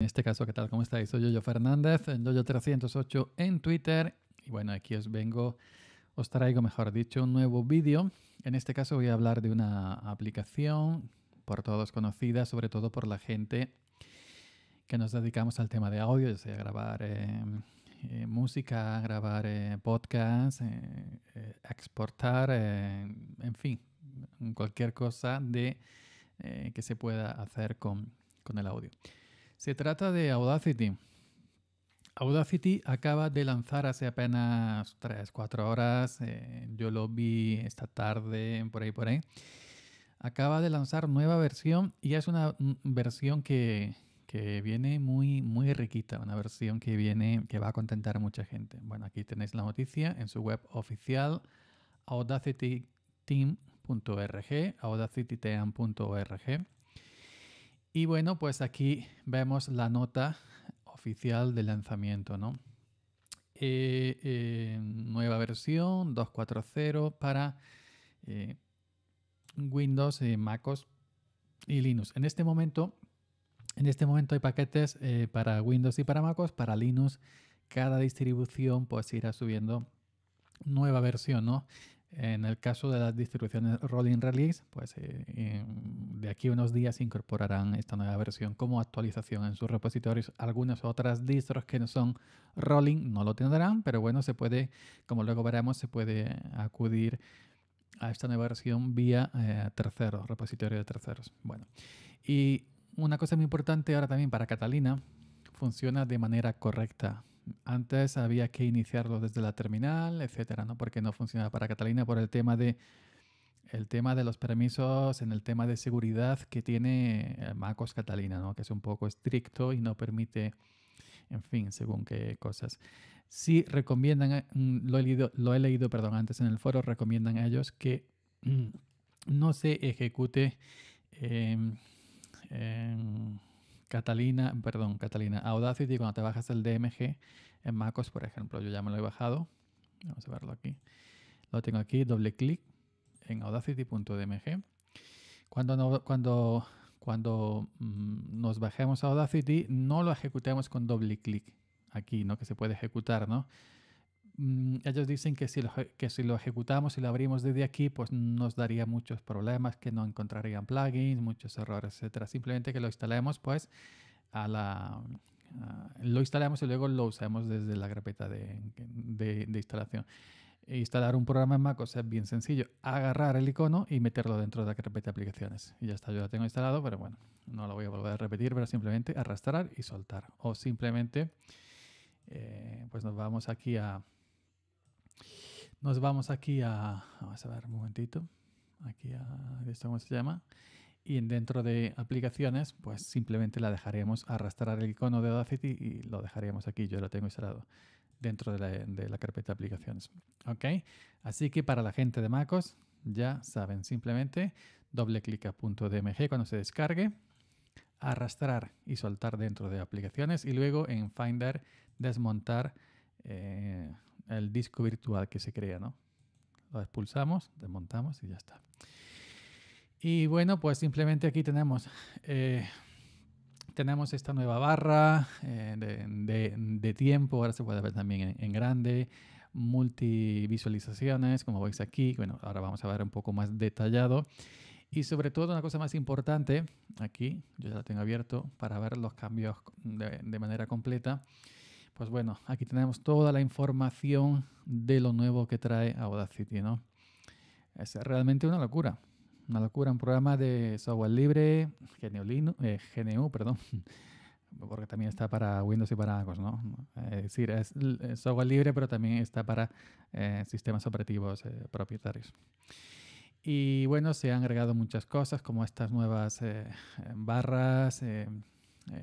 En este caso, ¿qué tal? ¿Cómo estáis? Soy Yoyo Fernández, en Yoyo308 en Twitter. Y bueno, aquí os vengo, os traigo, mejor dicho, un nuevo vídeo. En este caso voy a hablar de una aplicación por todos conocida, sobre todo por la gente que nos dedicamos al tema de audio, ya sea grabar eh, eh, música, grabar eh, podcast, exportar, en fin, cualquier cosa de, que se pueda hacer con el audio. Se trata de Audacity. Audacity acaba de lanzar hace apenas 3-4 horas, eh, yo lo vi esta tarde, por ahí, por ahí. Acaba de lanzar nueva versión y es una mm, versión que, viene muy, muy riquita, una versión que viene, que va a contentar a mucha gente. Bueno, aquí tenéis la noticia en su web oficial, audacityteam.org, audacityteam.org. Y bueno, pues aquí vemos la nota oficial de lanzamiento, ¿no? Eh, eh, nueva versión 2.4.0 para eh, Windows, MacOS y Linux. En este momento, en este momento hay paquetes para Windows y para MacOS, para Linux. Cada distribución pues irá subiendo nueva versión, ¿no? En el caso de las distribuciones Rolling Release, pues aquí unos días incorporarán esta nueva versión como actualización en sus repositorios. Algunas otras distros que no son rolling no lo tendrán, pero bueno, se puede, como luego veremos, se puede acudir a esta nueva versión vía eh, terceros, repositorio de terceros. Bueno, y una cosa muy importante ahora también para Catalina, funciona de manera correcta. Antes había que iniciarlo desde la terminal, etcétera, ¿no? Porque no funcionaba para Catalina por el tema de el tema de los permisos, en el tema de seguridad que tiene eh, MacOS Catalina, que es un poco estricto y no permite, en fin, según qué cosas. Sí recomiendan, eh, mm, lo he leído, perdón, antes en el foro, recomiendan a ellos que mm, no se ejecute em, em, Catalina, perdón, Catalina, Audacity cuando te bajas el DMG en MacOS, por ejemplo. Yo ya me lo he bajado. Vamos a verlo aquí. Lo tengo aquí, doble clic en audacity.dmg. Cuando, cuando, cuando mm, nos bajemos a Audacity, no lo ejecutemos con doble clic aquí, ¿no? Que se puede ejecutar, ¿no? Mm, ellos dicen que si, lo, que si lo ejecutamos y lo abrimos desde aquí, pues nos daría muchos problemas, que no encontrarían plugins, muchos errores, etc. Simplemente que lo instalemos, pues, a la, lo instalamos y luego lo usamos desde la carpeta de instalación. E instalar un programa en Mac o es bien sencillo. Agarrar el icono y meterlo dentro de la carpeta de aplicaciones. Y ya está, yo la tengo instalado, pero bueno, no lo voy a volver a repetir, pero simplemente arrastrar y soltar. O simplemente, eh, pues nos vamos aquí a... Nos vamos aquí a... Vamos a ver un momentito. Aquí a... ¿Esto cómo se llama? Y dentro de aplicaciones, pues simplemente la dejaríamos arrastrar el icono de Audacity y lo dejaríamos aquí. Yo lo tengo instalado dentro de la, carpeta de aplicaciones. ¿Ok? Así que para la gente de MacOS, ya saben, simplemente doble clic a punto .dmg cuando se descargue, arrastrar y soltar dentro de aplicaciones y luego en Finder desmontar eh, el disco virtual que se crea, ¿no? Lo expulsamos, desmontamos y ya está. Y bueno, pues simplemente aquí tenemos... Eh, tenemos esta nueva barra eh, de, tiempo, ahora se puede ver también en, grande, multivisualizaciones, como veis aquí, bueno, ahora vamos a ver un poco más detallado. Y sobre todo una cosa más importante, aquí, yo ya la tengo abierto para ver los cambios de, de manera completa. Pues bueno, aquí tenemos toda la información de lo nuevo que trae Audacity, ¿no? Es realmente una locura una locura, un programa de software libre, GNU, eh, perdón, porque también está para Windows y para Macos ¿no? Es decir, es eh, software libre, pero también está para eh, sistemas operativos propietarios. Y bueno, se han agregado muchas cosas, como estas nuevas barras,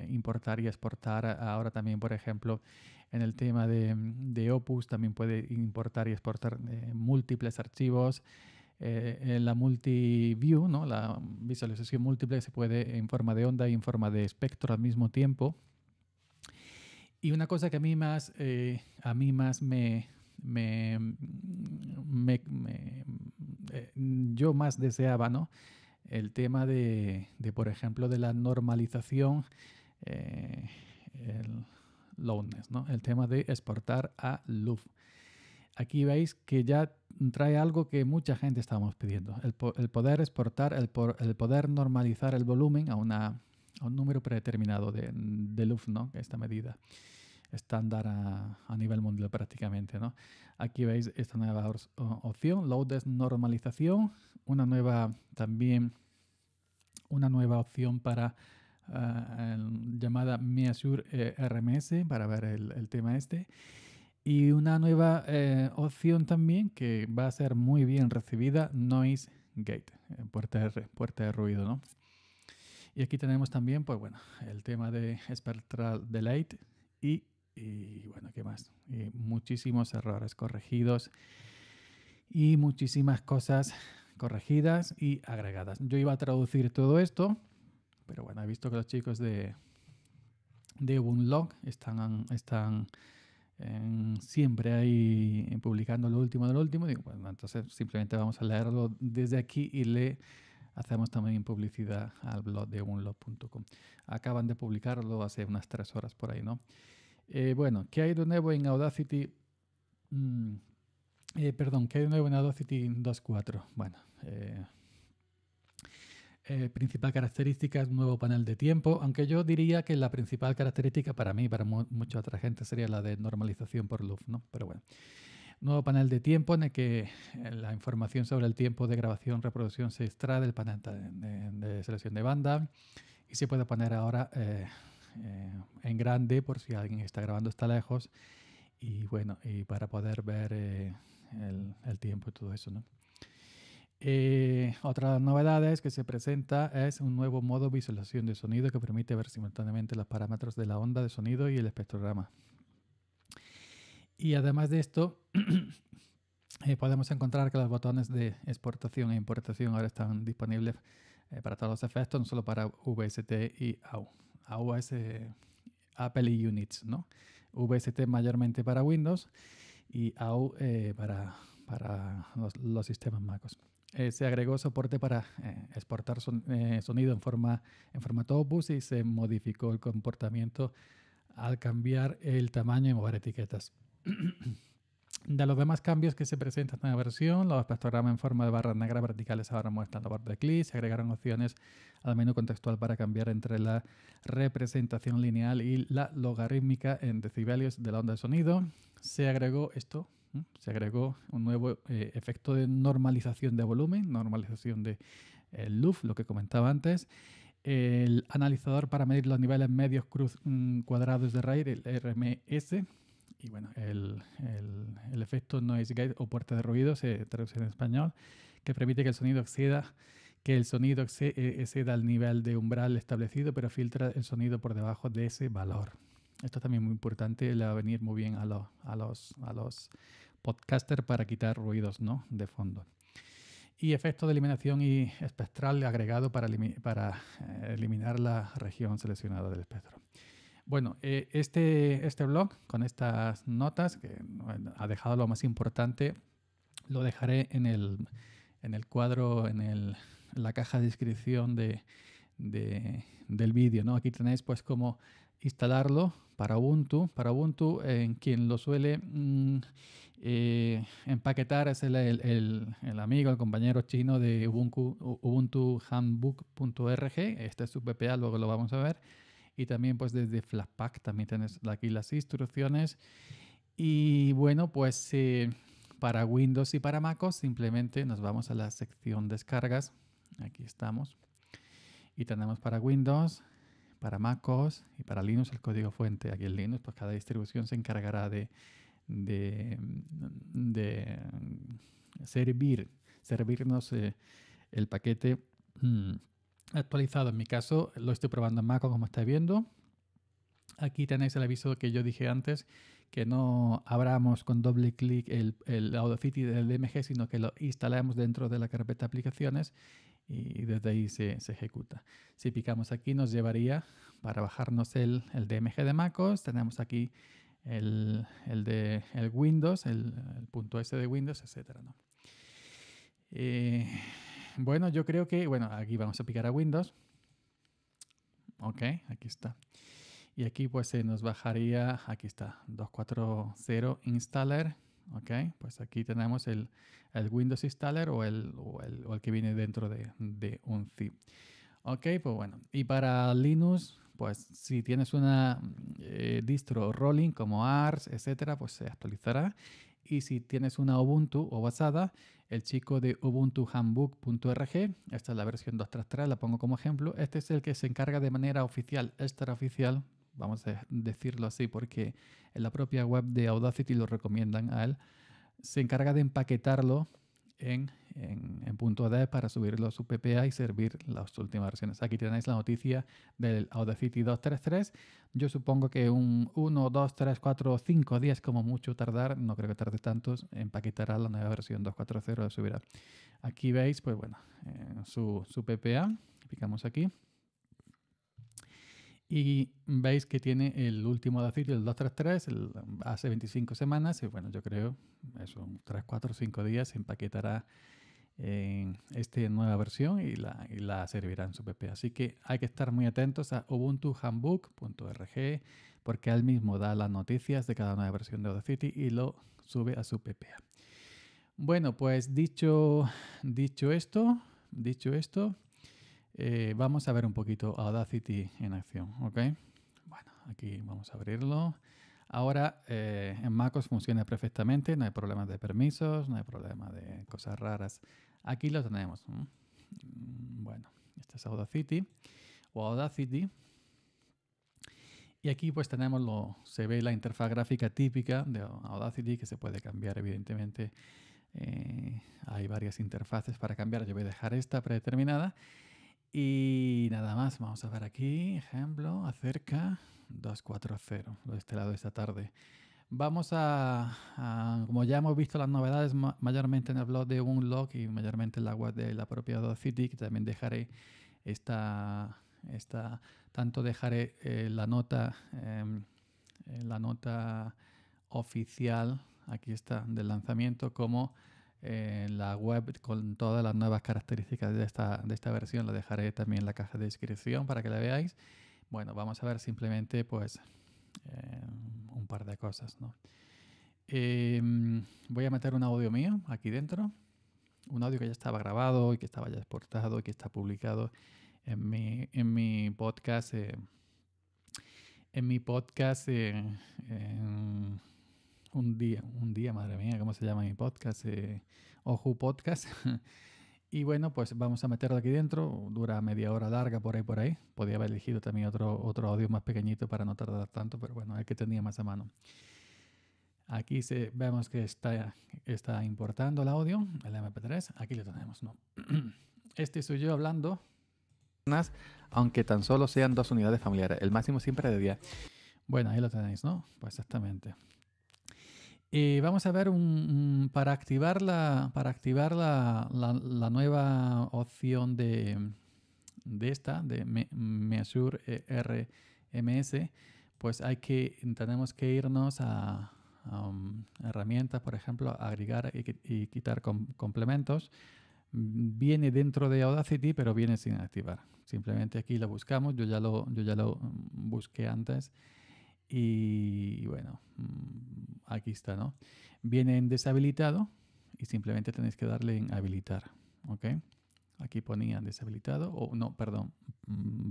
importar y exportar. Ahora también, por ejemplo, en el tema de, de Opus, también puede importar y exportar múltiples archivos. Eh, en la multiview, ¿no? la visualización múltiple se puede en forma de onda y en forma de espectro al mismo tiempo. Y una cosa que a mí más, eh, a mí más me, eh, yo más deseaba, ¿no? El tema de, por ejemplo, de la normalización, el El tema de exportar a LUV. Aquí veis que ya trae algo que mucha gente estábamos pidiendo, el, poder exportar, el, el, poder normalizar el volumen a, un número predeterminado de, de luz, ¿no? esta medida estándar a, nivel mundial prácticamente. ¿no? Aquí veis esta nueva opción, load desnormalización, una nueva también una nueva opción para eh, llamada Measure eh, RMS para ver el tema este. Y una nueva eh, opción también que va a ser muy bien recibida, Noise Gate, eh, puerta de, puerta de ruido, ¿no? Y aquí tenemos también, pues bueno, el tema de Spectral Delay y, y bueno, ¿qué más? Eh, muchísimos errores corregidos y muchísimas cosas corregidas y agregadas. Yo iba a traducir todo esto, pero bueno, he visto que los chicos de, de Unlock están, están siempre ahí eh, publicando lo último de lo último, entonces simplemente vamos a leerlo desde aquí y le hacemos también publicidad al blog de unlog.com. Acaban de publicarlo hace unas tres horas por ahí, ¿no? Eh, bueno, ¿qué hay de nuevo en Audacity? Mm, eh, perdón, ¿qué hay de nuevo en Audacity 2.4? Bueno, eh, eh, principal característica es nuevo panel de tiempo, aunque yo diría que la principal característica para mí, para mucha otra gente, sería la de normalización por luz, ¿no? Pero bueno. Nuevo panel de tiempo en el que eh, la información sobre el tiempo de grabación, reproducción se extrae del panel de, selección de banda y se puede poner ahora eh, en grande por si alguien está grabando está lejos y bueno, y para poder ver el tiempo y todo eso, ¿no? Eh, otra de las novedades que se presenta es un nuevo modo de visualización de sonido que permite ver simultáneamente los parámetros de la onda de sonido y el espectrograma. Y además de esto, eh, podemos encontrar que los botones de exportación e importación ahora están disponibles eh, para todos los efectos, no solo para VST y AU. AU es Apple Units, ¿no? VST mayormente para Windows y AU para, para los, los sistemas MacOS. Eh, se agregó soporte para eh, exportar eh, sonido en, forma, en formato Opus y se modificó el comportamiento al cambiar el tamaño y mover etiquetas. de los demás cambios que se presentan en la versión, los espectrogramas en forma de barras negras verticales ahora muestran la barra de clic, se agregaron opciones al menú contextual para cambiar entre la representación lineal y la logarítmica en decibelios de la onda de sonido. Se agregó esto, se agregó un nuevo eh, efecto de normalización de volumen, normalización de eh, lo que comentaba antes. El analizador para medir los niveles medios mm, cuadrados de raíz, el RMS. Y bueno, el, efecto noise gate o puerta de ruido se traduce en español, que permite que el sonido exceda que el sonido eh, exceda nivel de umbral establecido, pero filtra el sonido por debajo de ese valor esto también muy importante, le va a venir muy bien a, a los, a los podcasters para quitar ruidos ¿no? de fondo. Y efecto de eliminación y espectral agregado para, para eh, eliminar la región seleccionada del espectro. Bueno, eh, este, este blog con estas notas, que ha dejado lo más importante, lo dejaré en el, en el cuadro, en, el, la caja de descripción del vídeo. ¿no? Aquí tenéis pues como instalarlo para Ubuntu. Para Ubuntu, en quien lo suele mm, eh, empaquetar es el, amigo, el compañero chino de Ubuntu, Ubuntu Este es su PPA, luego lo vamos a ver. Y también pues desde Flatpak también tienes aquí las instrucciones. Y bueno, pues eh, para Windows y para MacOS simplemente nos vamos a la sección descargas. Aquí estamos. Y tenemos para Windows para MacOS y para Linux el código fuente. Aquí en Linux, pues cada distribución se encargará de, de, servir, servirnos eh, el paquete mm, actualizado. En mi caso, lo estoy probando en MacOS como estáis viendo. Aquí tenéis el aviso que yo dije antes, que no abramos con doble clic el, el Audacity del DMG, sino que lo instalamos dentro de la carpeta aplicaciones y desde ahí se, ejecuta. Si picamos aquí nos llevaría para bajarnos el, DMG de MacOS, tenemos aquí el, de el Windows, el, punto S de Windows, etcétera eh, bueno, yo creo que, bueno, aquí vamos a picar a Windows. Ok, aquí está. Y aquí pues se nos bajaría, aquí está, 240 installer ¿ok? Pues aquí tenemos el, Windows Installer o el, o, el, que viene dentro de, un zip. Ok, pues bueno. Y para Linux, pues si tienes una eh, distro rolling como ARS, etcétera, pues se actualizará. Y si tienes una Ubuntu o basada, el chico de ubuntuhandbook.org, esta es la versión 2.3.3, la pongo como ejemplo. Este es el que se encarga de manera oficial, extraoficial, vamos a decirlo así, porque en la propia web de Audacity lo recomiendan a él, se encarga de empaquetarlo en, en, punto para subirlo a su PPA y servir las últimas versiones. Aquí tenéis la noticia del Audacity 2.3.3. Yo supongo que un 1, 2, 3, 4, 5 días como mucho tardar, no creo que tarde tantos, empaquetará la nueva versión 2.4.0 y subirá. Aquí veis, pues bueno, eh, su, su PPA, picamos aquí y veis que tiene el último City, el 233, mm, hace 25 semanas, y bueno, yo creo, eso, 3, 4, 5 días se empaquetará en esta nueva versión y la, servirá en su PPA. Así que hay que estar muy atentos a ubuntuhandbook.org porque él mismo da las noticias de cada nueva versión de Audacity y lo sube a su PPA. Bueno, pues dicho, dicho esto, dicho esto, eh, vamos a ver un poquito Audacity en acción, ¿ok? Bueno, aquí vamos a abrirlo. Ahora eh, en MacOS funciona perfectamente, no hay problemas de permisos, no hay problemas de cosas raras. Aquí lo tenemos. Mm, bueno, esta es Audacity o Audacity. Y aquí pues tenemos lo, se ve la interfaz gráfica típica de Audacity que se puede cambiar evidentemente. Eh, hay varias interfaces para cambiar, yo voy a dejar esta predeterminada y nada más, vamos a ver aquí, ejemplo, acerca 240, lo de este lado de esta tarde. Vamos a, como ya hemos visto las novedades mayormente en el blog de Unlock y mayormente en la web de la propia city que también dejaré esta, esta tanto dejaré eh, la nota, em, eh, la nota oficial, aquí está, del lanzamiento, como en la web con todas las nuevas características de esta, versión. La dejaré también en la caja de descripción para que la veáis. Bueno, vamos a ver simplemente pues eh, un par de cosas. Em, voy a meter un audio mío aquí dentro. Un audio que ya estaba grabado y que estaba ya exportado y que está publicado en mi, en mi podcast. Eh, en mi podcast. Eh, un día, un día, madre mía, ¿cómo se llama mi podcast? Eh, Ojo Podcast. y bueno, pues vamos a meterlo aquí dentro. Dura media hora larga por ahí, por ahí. Podía haber elegido también otro, otro audio más pequeñito para no tardar tanto, pero bueno, el que tenía más a mano. Aquí se, vemos que está, está importando el audio, el MP3. Aquí lo tenemos, ¿no? Este soy yo hablando, aunque tan solo sean dos unidades familiares. El máximo siempre de 10. Bueno, ahí lo tenéis, ¿no? Pues exactamente. Y eh, vamos a ver un, para activar la para activar la, nueva opción de, de esta de Measure eh, RMS, pues hay que tenemos que irnos a, um, herramientas, por ejemplo, agregar y, quitar complementos. Viene dentro de Audacity, pero viene sin activar. Simplemente aquí lo buscamos. Yo ya lo yo ya lo mm, busqué antes. Y bueno, mm, aquí está, ¿no? Viene en deshabilitado y simplemente tenéis que darle en habilitar, ¿ok? Aquí ponía deshabilitado, o no, perdón, mm,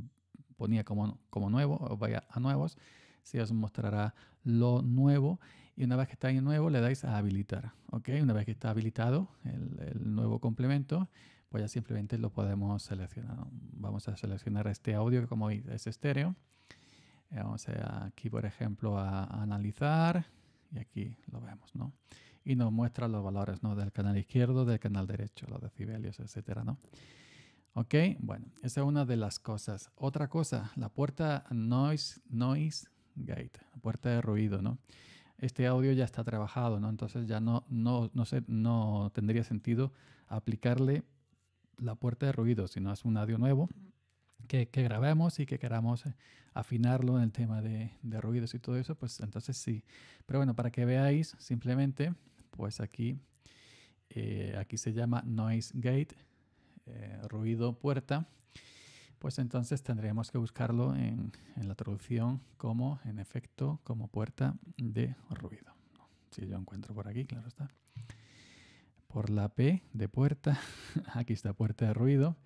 ponía como, como nuevo, o vaya a nuevos, se os mostrará lo nuevo y una vez que está en nuevo le dais a habilitar, ¿ok? Una vez que está habilitado el, nuevo complemento, pues ya simplemente lo podemos seleccionar. Vamos a seleccionar este audio que como veis es estéreo. Eh, vamos a, aquí, por ejemplo, a analizar y aquí lo vemos, ¿no? Y nos muestra los valores, ¿no? Del canal izquierdo, del canal derecho, los decibelios, etcétera, ¿no? Ok, bueno, esa es una de las cosas. Otra cosa, la puerta noise, noise gate, la puerta de ruido, ¿no? Este audio ya está trabajado, ¿no? Entonces ya no, no, no, sé, no tendría sentido aplicarle la puerta de ruido, si no es un audio nuevo que, grabemos y que queramos eh, afinarlo en el tema de, ruidos y todo eso, pues entonces sí. Pero bueno, para que veáis, simplemente, pues aquí, eh, aquí se llama noise gate, eh, ruido puerta. Pues entonces tendríamos que buscarlo en, la traducción como, en efecto, como puerta de ruido. Si yo encuentro por aquí, claro está. Por la P de puerta, aquí está puerta de ruido.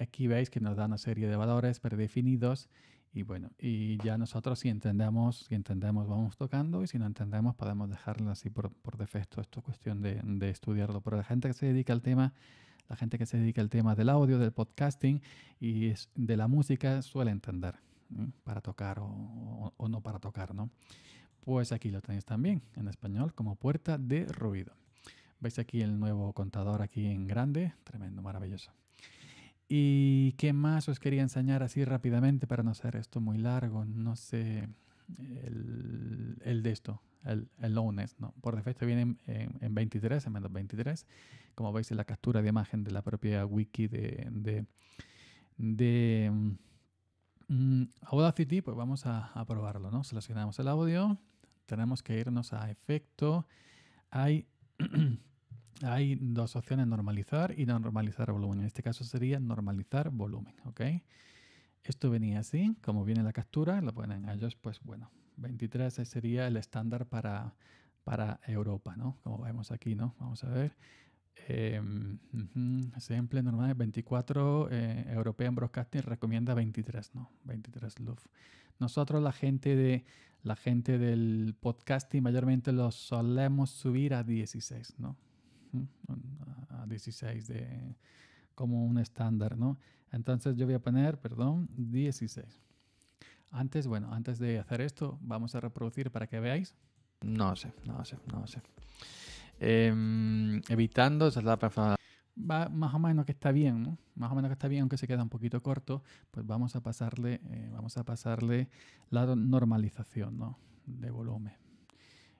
Aquí veis que nos da una serie de valores predefinidos y bueno, y ya nosotros si entendemos, si entendemos vamos tocando y si no entendemos podemos dejarlo así por, defecto. Esto es cuestión de, de, estudiarlo. Pero la gente que se dedica al tema, la gente que se dedica al tema del audio, del podcasting y de la música suele entender para tocar o, o, o no para tocar, ¿no? Pues aquí lo tenéis también en español como puerta de ruido. Veis aquí el nuevo contador aquí en grande, tremendo, maravilloso. ¿Y qué más os quería enseñar así rápidamente para no hacer esto muy largo? No sé, el, de esto, el, el lowness, ¿no? Por defecto viene en, 23, en menos 23. Como veis en la captura de imagen de la propia wiki de, de, mm, Audacity, pues vamos a, a, probarlo, ¿no? Seleccionamos el audio, tenemos que irnos a efecto. Hay hay dos opciones, normalizar y no normalizar volumen. En este caso sería normalizar volumen, ¿ok? Esto venía así, como viene la captura, lo ponen ellos, pues bueno, 23 sería el estándar para, para Europa, ¿no? Como vemos aquí, ¿no? Vamos a ver. Em, eh, normal, 24, eh, European Broadcasting recomienda 23, ¿no? 23 Love. Nosotros la gente, de, la gente del podcasting mayormente lo solemos subir a 16, ¿no? a 16 de, como un estándar, ¿no? Entonces yo voy a poner, perdón, 16. Antes, bueno, antes de hacer esto, vamos a reproducir para que veáis. No sé, no sé, no sé. Em, evitando, la Va más o menos que está bien, Más o menos que está bien, aunque se queda un poquito corto, pues vamos a pasarle, eh, vamos a pasarle la normalización, De volumen.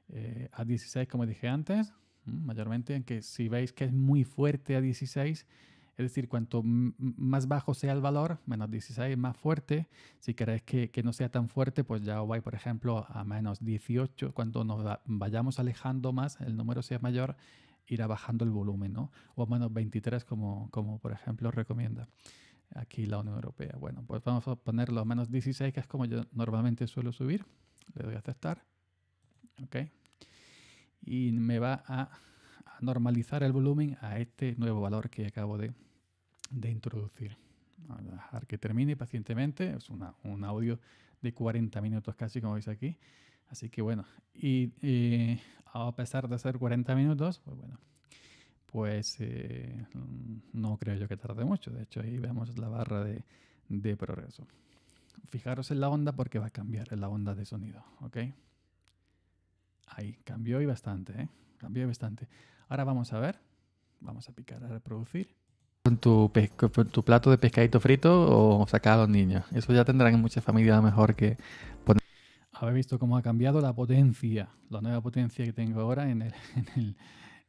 Eh, a 16, como dije antes mayormente, en que si veis que es muy fuerte a 16, es decir, cuanto más bajo sea el valor, menos 16 más fuerte. Si queréis que, no sea tan fuerte, pues ya voy vais, por ejemplo, a menos 18. Cuando nos vayamos alejando más, el número sea mayor, irá bajando el volumen, ¿no? O a menos 23, como, como por ejemplo recomienda aquí la Unión Europea. Bueno, pues vamos a ponerlo a menos 16, que es como yo normalmente suelo subir. Le doy a aceptar. ok y me va a, normalizar el volumen a este nuevo valor que acabo de, introducir. a dejar que termine pacientemente, es un audio de 40 minutos casi como veis aquí. Así que bueno, y a pesar de ser 40 minutos, pues bueno, pues eh, no creo yo que tarde mucho. De hecho, ahí vemos la barra de, de progreso. Fijaros en la onda porque va a cambiar en la onda de sonido, ¿ok? Ahí, cambió y bastante, ¿eh? Cambió y bastante. Ahora vamos a ver. Vamos a picar a reproducir. Con tu, tu plato de pescadito frito o sacado a los niños. Eso ya tendrán en muchas familias mejor que poner. Habéis visto cómo ha cambiado la potencia, la nueva potencia que tengo ahora en el, en el,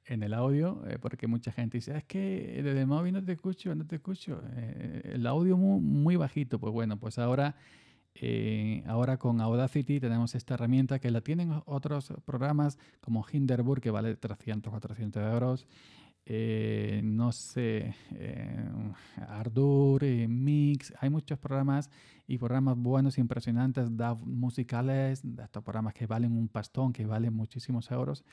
en el audio, eh, porque mucha gente dice, ah, es que desde el móvil no te escucho, no te escucho. Eh, el audio muy bajito. Pues bueno, pues ahora eh, ahora con Audacity tenemos esta herramienta que la tienen otros programas como Hinderburg que vale 300, 400 euros. Eh, no sé, eh, Ardour, Mix, hay muchos programas y programas buenos, impresionantes, DAV musicales, estos programas que valen un pastón, que valen muchísimos euros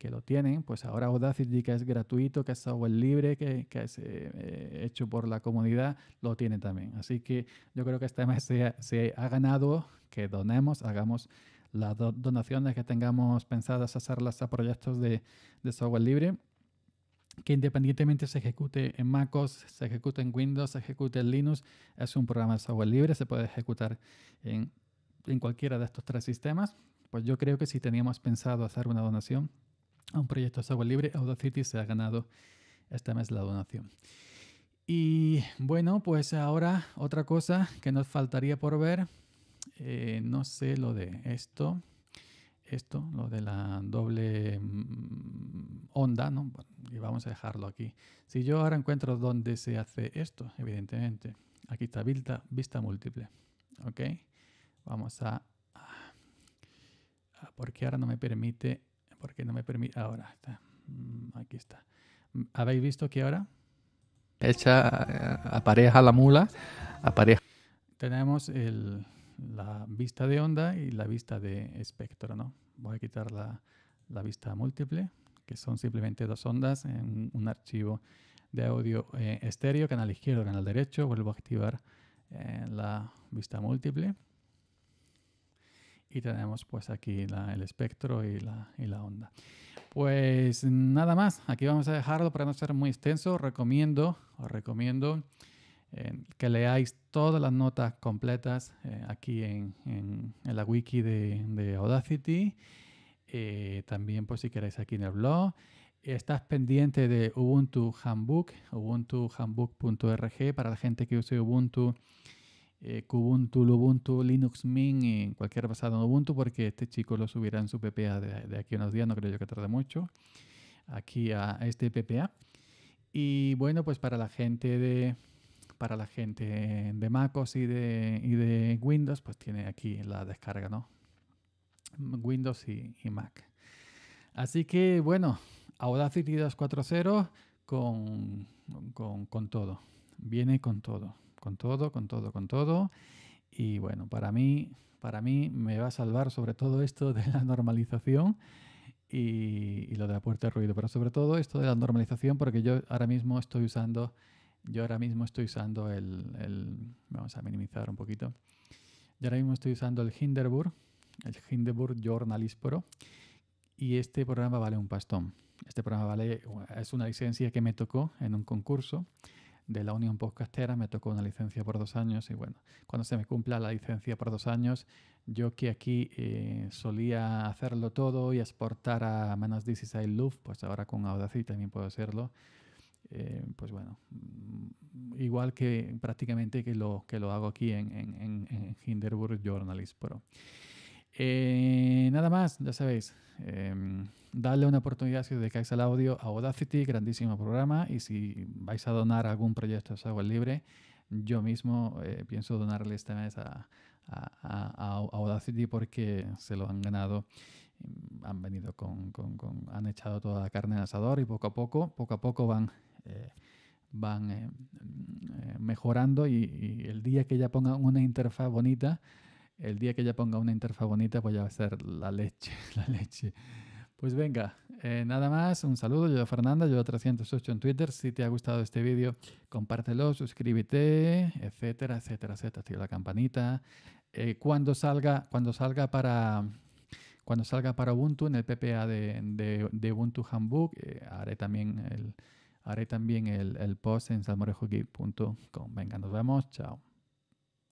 que lo tienen, pues ahora Audacity, que es gratuito, que es software libre, que, que es eh, eh, hecho por la comunidad, lo tiene también. Así que yo creo que este mes se, ha ganado que donemos, hagamos las donaciones que tengamos pensadas hacerlas a proyectos de, de software libre que independientemente se ejecute en MacOS, se ejecute en Windows, se ejecute en Linux, es un programa de software libre, se puede ejecutar en, en cualquiera de estos tres sistemas. Pues yo creo que si teníamos pensado hacer una donación, a un proyecto de software libre, Audacity se ha ganado esta mes la donación. Y bueno, pues ahora otra cosa que nos faltaría por ver. Eh, no sé lo de esto. Esto, lo de la doble mm, onda, ¿no? Y vamos a dejarlo aquí. Si yo ahora encuentro dónde se hace esto, evidentemente. Aquí está vista, vista múltiple. ¿Ok? Vamos a... Porque ahora no me permite porque no me permite. Ahora está. Mm, aquí está. ¿Habéis visto que ahora? hecha eh, apareja la mula, apareja. Tenemos la vista de onda y la vista de espectro, ¿no? Voy a quitar la, vista múltiple, que son simplemente dos ondas en un archivo de audio eh, estéreo, canal izquierdo, canal derecho. Vuelvo a activar eh, la vista múltiple y tenemos pues aquí el espectro y la, y la, onda. Pues nada más, aquí vamos a dejarlo para no ser muy extenso. Recomiendo, os recomiendo eh, que leáis todas las notas completas eh, aquí en, la wiki de, Audacity. Eh, también pues si queréis aquí en el blog. Estás pendiente de Ubuntu Handbook, ubuntuhandbook.org para la gente que use Ubuntu eh, Kubuntu, Lubuntu, Linux Mint eh, en cualquier basado en Ubuntu porque este chico lo subirá en su PPA de, aquí unos días, no creo yo que tarde mucho, aquí a, este PPA. Y bueno, pues para la gente de, para la gente de MacOS y de, y de, Windows, pues tiene aquí la descarga, ¿no? Windows y, Mac. Así que bueno, Audacity 2.4.0 con, con, con todo. Viene con todo con todo, con todo, con todo. Y bueno, para mí, para mí me va a salvar sobre todo esto de la normalización y, lo de la puerta de ruido, pero sobre todo esto de la normalización porque yo ahora mismo estoy usando, yo ahora mismo estoy usando el, vamos a minimizar un poquito, yo ahora mismo estoy usando el Hinderburg, el Hindenburg Journalist y este programa vale un pastón. Este programa vale, es una licencia que me tocó en un concurso de la Unión Podcastera, me tocó una licencia por dos años y bueno, cuando se me cumpla la licencia por dos años, yo que aquí eh, solía hacerlo todo y exportar a menos 16 I Love, pues ahora con Audacity también puedo hacerlo. Eh, pues bueno, mm, igual que prácticamente que lo, que lo hago aquí en, en, en Hinderburg Journalist Pro. Eh, nada más, ya sabéis, eh, em, darle una oportunidad si os dedicáis al audio a Audacity, grandísimo programa, y si vais a donar algún proyecto de software libre, yo mismo eh, pienso donarle este mes a, a, Audacity porque se lo han ganado, em, han venido con, han echado toda la carne en asador y poco a poco, poco a poco van eh, van em, mejorando y, y, el día que ya pongan una interfaz bonita, el día que ya ponga una interfaz bonita, pues ya va a ser la leche, la leche. Pues venga, eh, nada más, un saludo, yo Fernanda, yo 308 en Twitter, si te ha gustado este vídeo, compártelo, suscríbete, etcétera, etcétera, etcétera, activa la campanita. Eh, cuando salga, cuando salga para cuando salga para Ubuntu en el PPA de, Ubuntu Handbook, eh, haré también el haré también el, post en salmorejogui.com. Venga, nos vemos, chao.